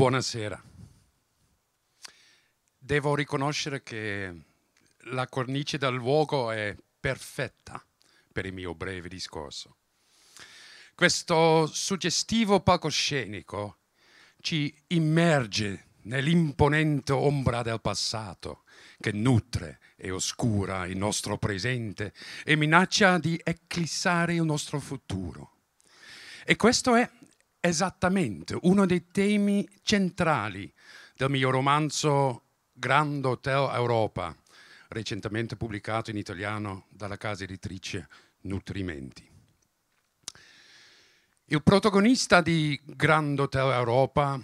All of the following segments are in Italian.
Buonasera. Devo riconoscere che la cornice del luogo è perfetta per il mio breve discorso. Questo suggestivo palcoscenico ci immerge nell'imponente ombra del passato che nutre e oscura il nostro presente e minaccia di eclissare il nostro futuro. E questo è esattamente uno dei temi centrali del mio romanzo Grand Hotel Europa, recentemente pubblicato in italiano dalla casa editrice Nutrimenti. Il protagonista di Grand Hotel Europa,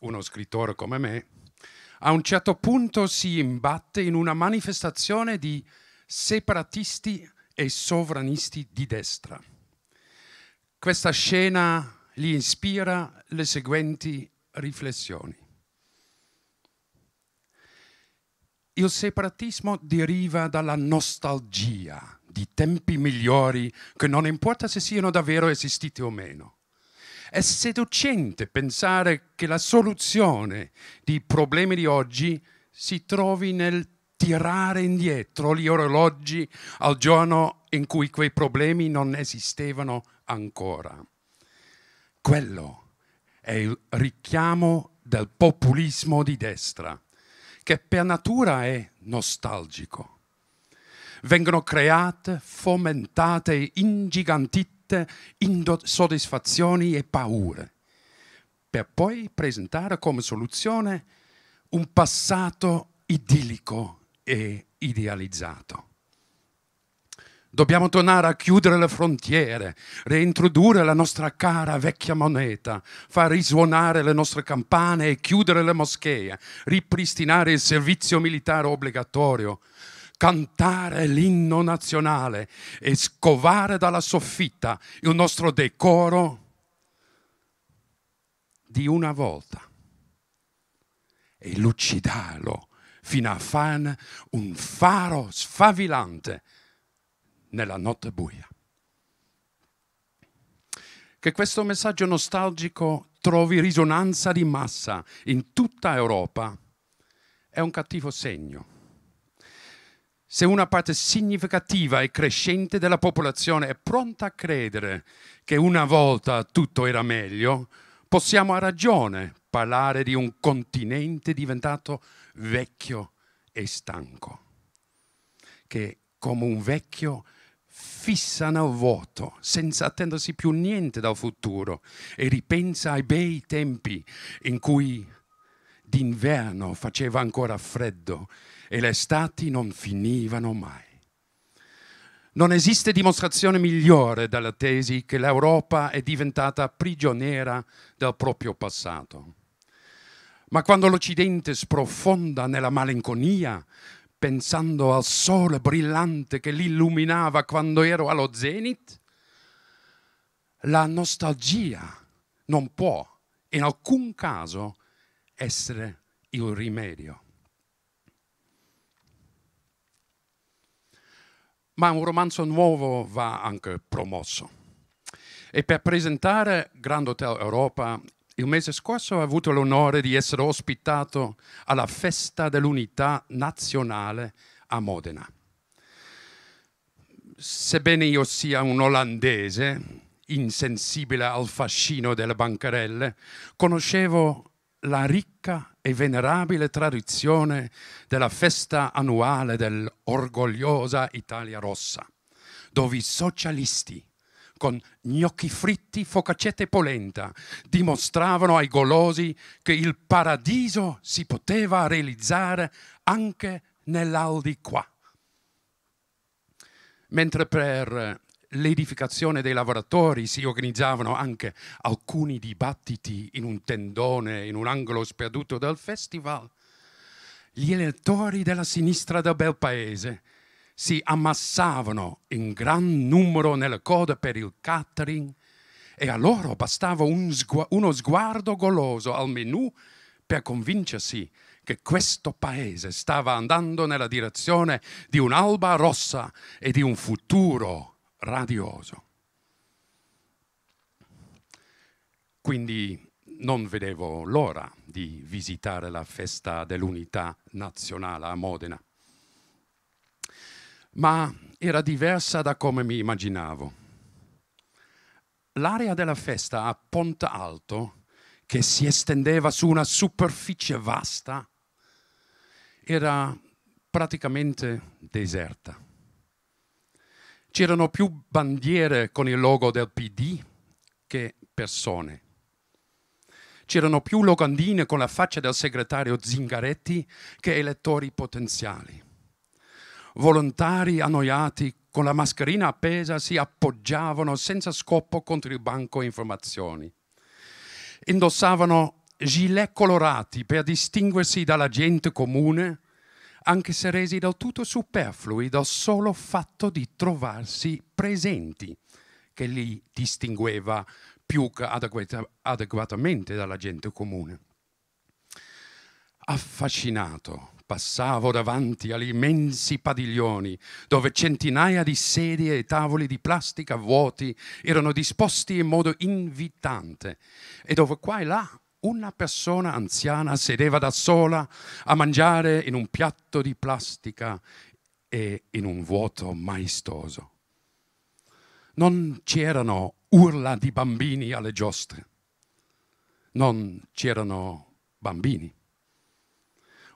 uno scrittore come me, a un certo punto si imbatte in una manifestazione di separatisti e sovranisti di destra. Questa scena gli ispira le seguenti riflessioni. Il separatismo deriva dalla nostalgia di tempi migliori che non importa se siano davvero esistiti o meno. È seducente pensare che la soluzione dei problemi di oggi si trovi nel tirare indietro gli orologi al giorno in cui quei problemi non esistevano ancora. Quello è il richiamo del populismo di destra, che per natura è nostalgico. Vengono create, fomentate, ingigantite insoddisfazioni e paure, per poi presentare come soluzione un passato idillico e idealizzato. Dobbiamo tornare a chiudere le frontiere, reintrodurre la nostra cara vecchia moneta, far risuonare le nostre campane e chiudere le moschee, ripristinare il servizio militare obbligatorio, cantare l'inno nazionale e scovare dalla soffitta il nostro decoro di una volta e lucidarlo fino a fan un faro sfavillante nella notte buia. Che questo messaggio nostalgico trovi risonanza di massa in tutta Europa è un cattivo segno. Se una parte significativa e crescente della popolazione è pronta a credere che una volta tutto era meglio, possiamo a ragione parlare di un continente diventato vecchio e stanco, che come un vecchio fissano a vuoto, senza attendersi più niente dal futuro, e ripensa ai bei tempi in cui d'inverno faceva ancora freddo e le estati non finivano mai. Non esiste dimostrazione migliore della tesi che l'Europa è diventata prigioniera del proprio passato. Ma quando l'Occidente sprofonda nella malinconia, pensando al sole brillante che l'illuminava quando ero allo zenit, la nostalgia non può in alcun caso essere il rimedio. Ma un romanzo nuovo va anche promosso. E per presentare Grand Hotel Europa il mese scorso ho avuto l'onore di essere ospitato alla festa dell'unità nazionale a Modena. Sebbene io sia un olandese, insensibile al fascino delle bancarelle, conoscevo la ricca e venerabile tradizione della festa annuale dell'orgogliosa Italia Rossa, dove i socialisti con gnocchi fritti, focaccette e polenta, dimostravano ai golosi che il paradiso si poteva realizzare anche nell'Aldi qua. Mentre per l'edificazione dei lavoratori si organizzavano anche alcuni dibattiti in un tendone, in un angolo sperduto del festival, gli elettori della sinistra del bel paese, si ammassavano in gran numero nelle code per il catering e a loro bastava un sgu- uno sguardo goloso al menù per convincersi che questo paese stava andando nella direzione di un'alba rossa e di un futuro radioso. Quindi non vedevo l'ora di visitare la festa dell'unità nazionale a Modena ma era diversa da come mi immaginavo. L'area della festa a Ponte Alto, che si estendeva su una superficie vasta, era praticamente deserta. C'erano più bandiere con il logo del PD che persone. C'erano più locandine con la faccia del segretario Zingaretti che elettori potenziali Volontari annoiati con la mascherina appesa si appoggiavano senza scopo contro il banco informazioni. Indossavano gilet colorati per distinguersi dalla gente comune, anche se resi del tutto superflui dal solo fatto di trovarsi presenti, che li distingueva più che adeguatamente dalla gente comune. Affascinato Passavo davanti agli immensi padiglioni dove centinaia di sedie e tavoli di plastica vuoti erano disposti in modo invitante e dove qua e là una persona anziana sedeva da sola a mangiare in un piatto di plastica e in un vuoto maestoso. Non c'erano urla di bambini alle giostre, non c'erano bambini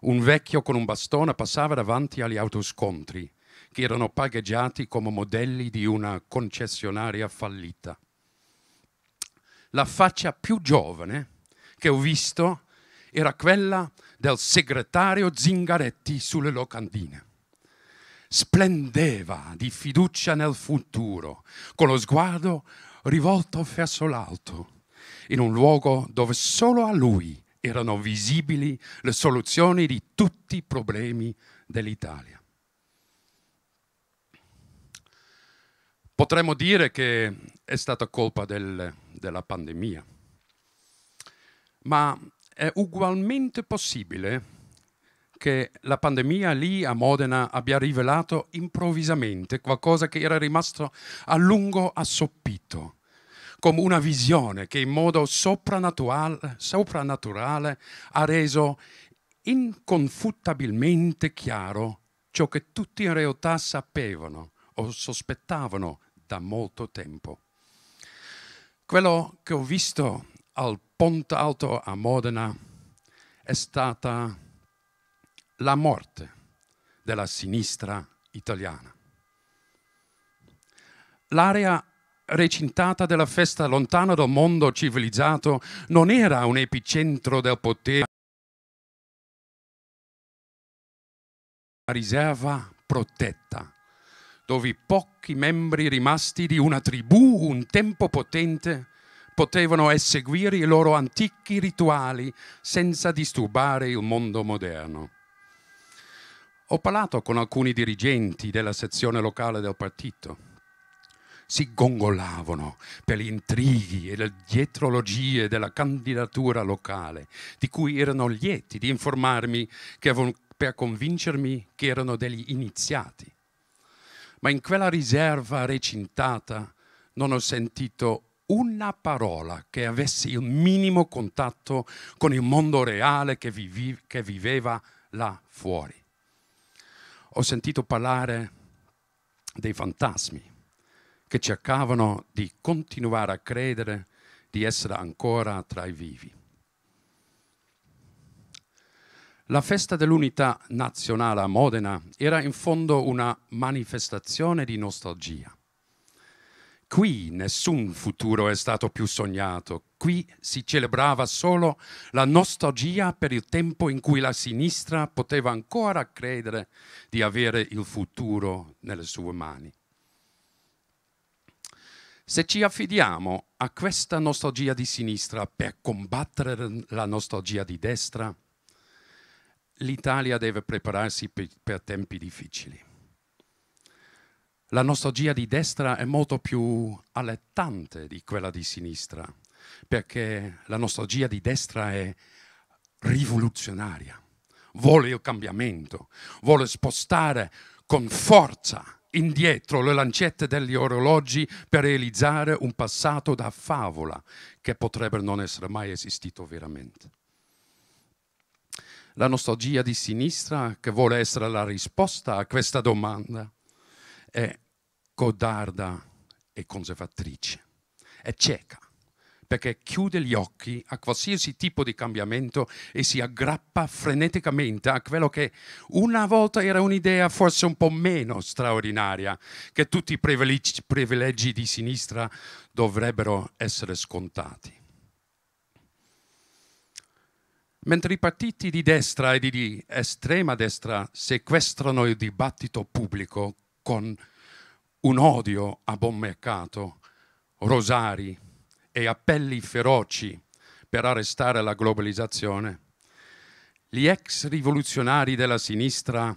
un vecchio con un bastone passava davanti agli autoscontri, che erano pagheggiati come modelli di una concessionaria fallita. La faccia più giovane che ho visto era quella del segretario Zingaretti sulle locandine. Splendeva di fiducia nel futuro, con lo sguardo rivolto verso l'alto, in un luogo dove solo a lui erano visibili le soluzioni di tutti i problemi dell'Italia. Potremmo dire che è stata colpa del, della pandemia, ma è ugualmente possibile che la pandemia lì a Modena abbia rivelato improvvisamente qualcosa che era rimasto a lungo assoppito come una visione che in modo soprannaturale, ha reso inconfutabilmente chiaro ciò che tutti in realtà sapevano o sospettavano da molto tempo. Quello che ho visto al Ponte Alto a Modena è stata la morte della sinistra italiana. L'area recintata della festa lontana dal mondo civilizzato non era un epicentro del potere, una riserva protetta, dove pochi membri rimasti di una tribù un tempo potente potevano eseguire i loro antichi rituali senza disturbare il mondo moderno. Ho parlato con alcuni dirigenti della sezione locale del partito si gongolavano per gli intrighi e le dietrologie della candidatura locale, di cui erano lieti di informarmi avevano, per convincermi che erano degli iniziati. Ma in quella riserva recintata non ho sentito una parola che avesse il minimo contatto con il mondo reale che, vivi, che viveva là fuori. Ho sentito parlare dei fantasmi, che cercavano di continuare a credere di essere ancora tra i vivi. La festa dell'unità nazionale a Modena era in fondo una manifestazione di nostalgia. Qui nessun futuro è stato più sognato, qui si celebrava solo la nostalgia per il tempo in cui la sinistra poteva ancora credere di avere il futuro nelle sue mani. Se ci affidiamo a questa nostalgia di sinistra per combattere la nostalgia di destra, l'Italia deve prepararsi per, tempi difficili. La nostalgia di destra è molto più allettante di quella di sinistra, perché la nostalgia di destra è rivoluzionaria, vuole il cambiamento, vuole spostare con forza indietro le lancette degli orologi per realizzare un passato da favola che potrebbe non essere mai esistito veramente. La nostalgia di sinistra, che vuole essere la risposta a questa domanda, è codarda e conservatrice, è cieca perché chiude gli occhi a qualsiasi tipo di cambiamento e si aggrappa freneticamente a quello che una volta era un'idea forse un po' meno straordinaria, che tutti i privilegi, privilegi di sinistra dovrebbero essere scontati. Mentre i partiti di destra e di estrema destra sequestrano il dibattito pubblico con un odio a buon mercato, Rosari, e appelli feroci per arrestare la globalizzazione, gli ex rivoluzionari della sinistra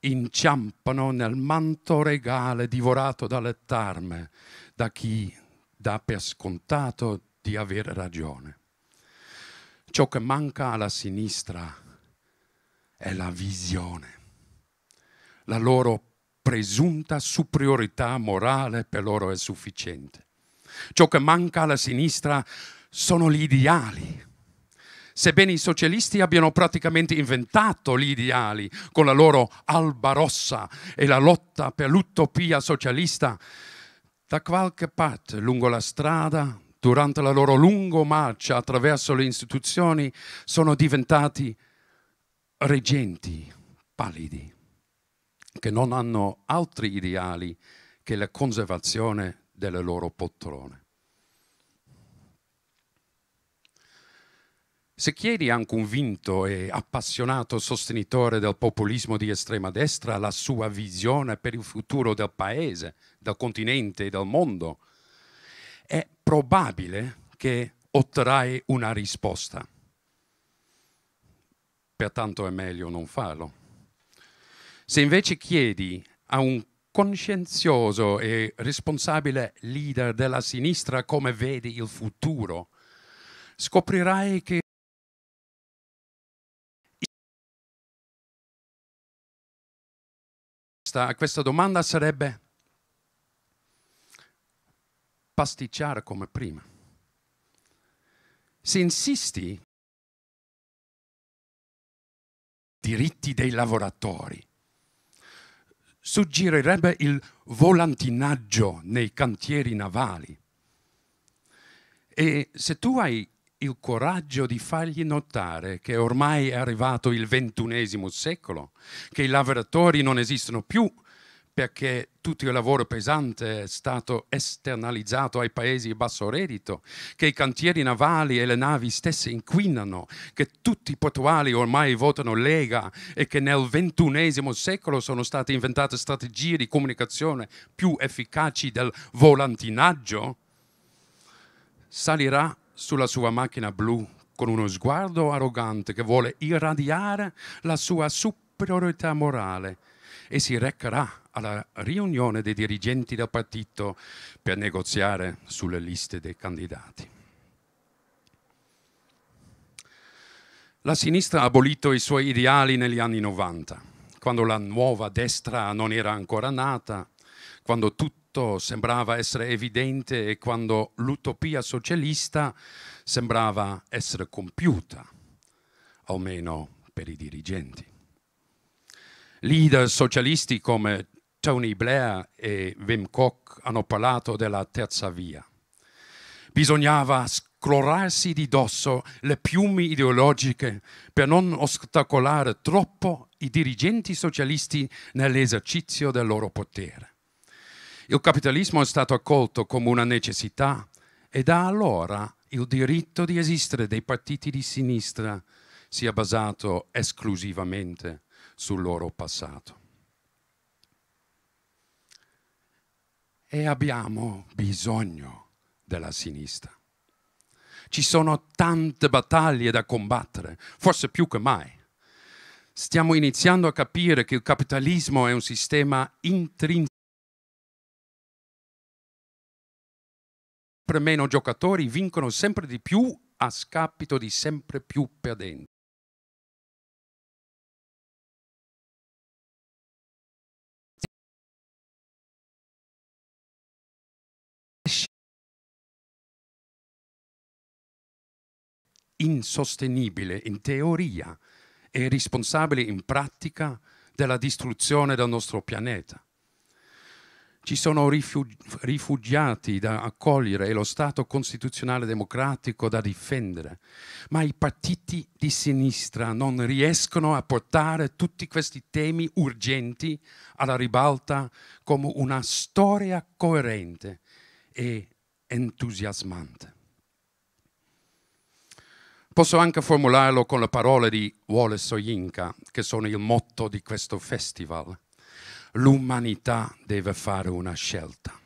inciampano nel manto regale divorato dalle tarme da chi dà per scontato di avere ragione. Ciò che manca alla sinistra è la visione, la loro presunta superiorità morale per loro è sufficiente. Ciò che manca alla sinistra sono gli ideali. Sebbene i socialisti abbiano praticamente inventato gli ideali con la loro alba rossa e la lotta per l'utopia socialista, da qualche parte lungo la strada, durante la loro lunga marcia attraverso le istituzioni, sono diventati reggenti pallidi, che non hanno altri ideali che la conservazione delle loro poltrone. Se chiedi a un convinto e appassionato sostenitore del populismo di estrema destra la sua visione per il futuro del paese, del continente e del mondo, è probabile che otterrai una risposta. Pertanto è meglio non farlo. Se invece chiedi a un coscienzioso e responsabile leader della sinistra come vedi il futuro, scoprirai che a questa domanda sarebbe pasticciare come prima. Se insisti diritti dei lavoratori, suggerirebbe il volantinaggio nei cantieri navali. E se tu hai il coraggio di fargli notare che ormai è arrivato il ventunesimo secolo, che i lavoratori non esistono più perché tutto il lavoro pesante è stato esternalizzato ai paesi a basso reddito, che i cantieri navali e le navi stesse inquinano, che tutti i portuali ormai votano Lega e che nel XXI secolo sono state inventate strategie di comunicazione più efficaci del volantinaggio, salirà sulla sua macchina blu con uno sguardo arrogante che vuole irradiare la sua superiorità morale e si recherà alla riunione dei dirigenti del partito per negoziare sulle liste dei candidati. La sinistra ha abolito i suoi ideali negli anni 90, quando la nuova destra non era ancora nata, quando tutto sembrava essere evidente e quando l'utopia socialista sembrava essere compiuta, almeno per i dirigenti. Leader socialisti come Tony Blair e Wim Kok hanno parlato della terza via. Bisognava scrollarsi di dosso le piume ideologiche per non ostacolare troppo i dirigenti socialisti nell'esercizio del loro potere. Il capitalismo è stato accolto come una necessità e da allora il diritto di esistere dei partiti di sinistra si è basato esclusivamente sul loro passato. E abbiamo bisogno della sinistra. Ci sono tante battaglie da combattere, forse più che mai. Stiamo iniziando a capire che il capitalismo è un sistema intrinseco. Sempre meno giocatori vincono sempre di più a scapito di sempre più perdenti. insostenibile in teoria e responsabile in pratica della distruzione del nostro pianeta. Ci sono rifugiati da accogliere e lo Stato costituzionale democratico da difendere, ma i partiti di sinistra non riescono a portare tutti questi temi urgenti alla ribalta come una storia coerente e entusiasmante. Posso anche formularlo con le parole di Wallace Soyinka, che sono il motto di questo festival. L'umanità deve fare una scelta.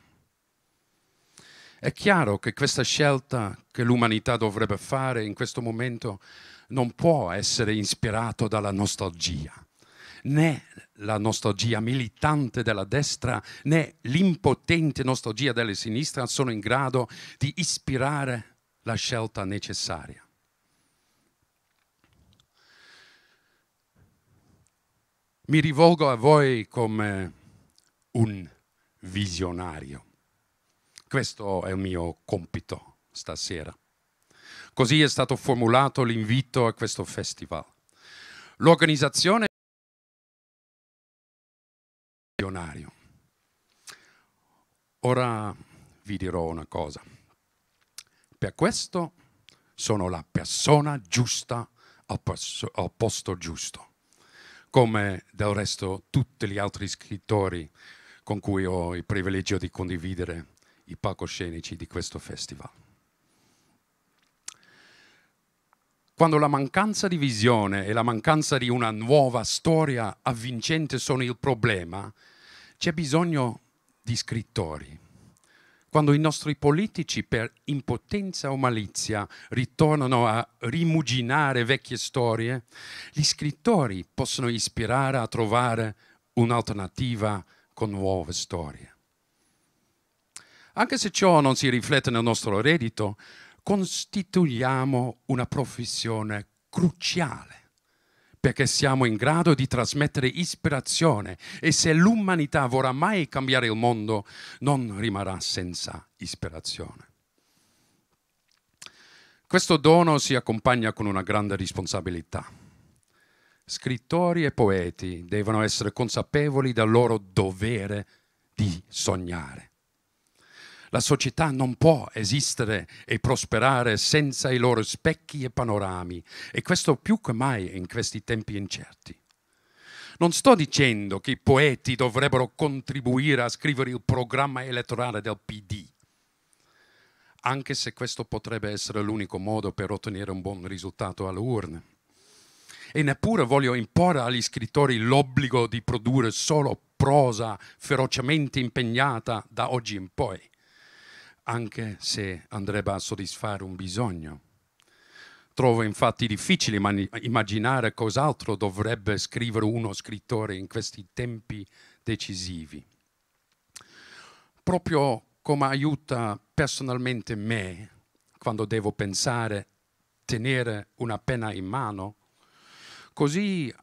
È chiaro che questa scelta che l'umanità dovrebbe fare in questo momento non può essere ispirata dalla nostalgia, né la nostalgia militante della destra né l'impotente nostalgia della sinistra sono in grado di ispirare la scelta necessaria. Mi rivolgo a voi come un visionario. Questo è il mio compito stasera. Così è stato formulato l'invito a questo festival. L'organizzazione visionario. Ora vi dirò una cosa. Per questo sono la persona giusta al, posto giusto come del resto tutti gli altri scrittori con cui ho il privilegio di condividere i palcoscenici di questo festival. Quando la mancanza di visione e la mancanza di una nuova storia avvincente sono il problema, c'è bisogno di scrittori quando i nostri politici per impotenza o malizia ritornano a rimuginare vecchie storie, gli scrittori possono ispirare a trovare un'alternativa con nuove storie. Anche se ciò non si riflette nel nostro reddito, costituiamo una professione cruciale perché siamo in grado di trasmettere ispirazione e se l'umanità vorrà mai cambiare il mondo non rimarrà senza ispirazione. Questo dono si accompagna con una grande responsabilità. Scrittori e poeti devono essere consapevoli del loro dovere di sognare. La società non può esistere e prosperare senza i loro specchi e panorami, e questo più che mai in questi tempi incerti. Non sto dicendo che i poeti dovrebbero contribuire a scrivere il programma elettorale del PD, anche se questo potrebbe essere l'unico modo per ottenere un buon risultato alle urne. E neppure voglio imporre agli scrittori l'obbligo di produrre solo prosa ferocemente impegnata da oggi in poi anche se andrebbe a soddisfare un bisogno. Trovo infatti difficile immaginare cos'altro dovrebbe scrivere uno scrittore in questi tempi decisivi. Proprio come aiuta personalmente me quando devo pensare, tenere una penna in mano, così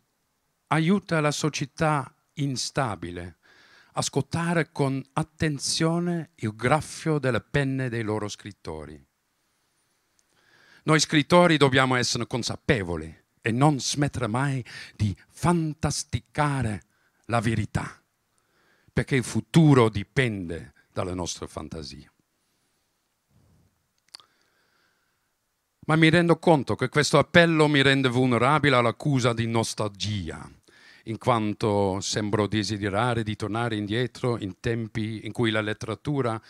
aiuta la società instabile ascoltare con attenzione il graffio delle penne dei loro scrittori. Noi scrittori dobbiamo essere consapevoli e non smettere mai di fantasticare la verità, perché il futuro dipende dalle nostre fantasie. Ma mi rendo conto che questo appello mi rende vulnerabile all'accusa di nostalgia in quanto sembro desiderare di tornare indietro in tempi in cui la letteratura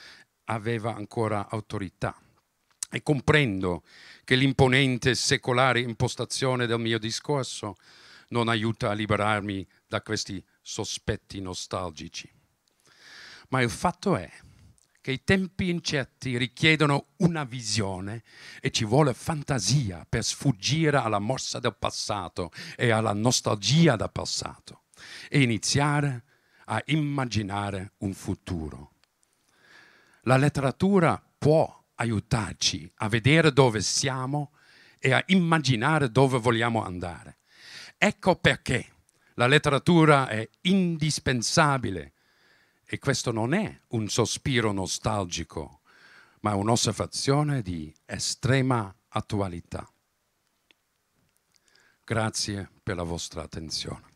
aveva ancora autorità. E comprendo che l'imponente secolare impostazione del mio discorso non aiuta a liberarmi da questi sospetti nostalgici. Ma il fatto è che i tempi incerti richiedono una visione e ci vuole fantasia per sfuggire alla mossa del passato e alla nostalgia del passato e iniziare a immaginare un futuro. La letteratura può aiutarci a vedere dove siamo e a immaginare dove vogliamo andare. Ecco perché la letteratura è indispensabile e questo non è un sospiro nostalgico, ma un'osservazione di estrema attualità. Grazie per la vostra attenzione.